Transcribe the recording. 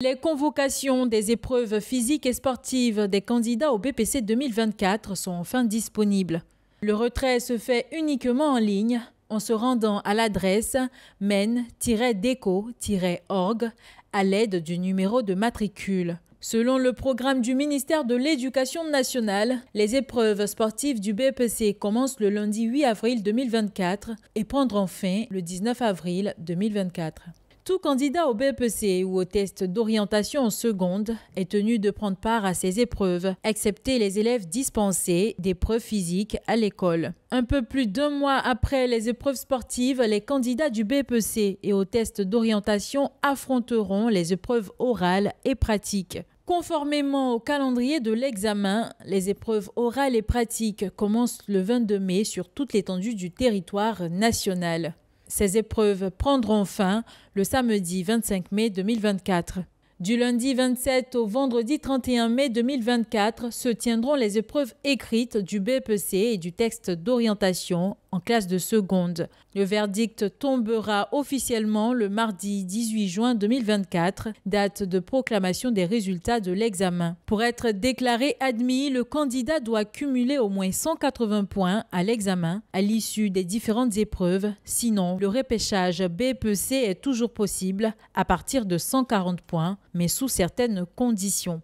Les convocations des épreuves physiques et sportives des candidats au BPC 2024 sont enfin disponibles. Le retrait se fait uniquement en ligne en se rendant à l'adresse men-deco-org à l'aide du numéro de matricule. Selon le programme du ministère de l'Éducation nationale, les épreuves sportives du BPC commencent le lundi 8 avril 2024 et prendront fin le 19 avril 2024. Tout candidat au BPC e ou au test d'orientation en seconde est tenu de prendre part à ces épreuves, excepté les élèves dispensés d'épreuves physiques à l'école. Un peu plus d'un mois après les épreuves sportives, les candidats du BPC e et au test d'orientation affronteront les épreuves orales et pratiques. Conformément au calendrier de l'examen, les épreuves orales et pratiques commencent le 22 mai sur toute l'étendue du territoire national. Ces épreuves prendront fin le samedi 25 mai 2024. Du lundi 27 au vendredi 31 mai 2024 se tiendront les épreuves écrites du BPC et du texte d'orientation en classe de seconde. Le verdict tombera officiellement le mardi 18 juin 2024, date de proclamation des résultats de l'examen. Pour être déclaré admis, le candidat doit cumuler au moins 180 points à l'examen à l'issue des différentes épreuves. Sinon, le repêchage BPC est toujours possible à partir de 140 points, mais sous certaines conditions.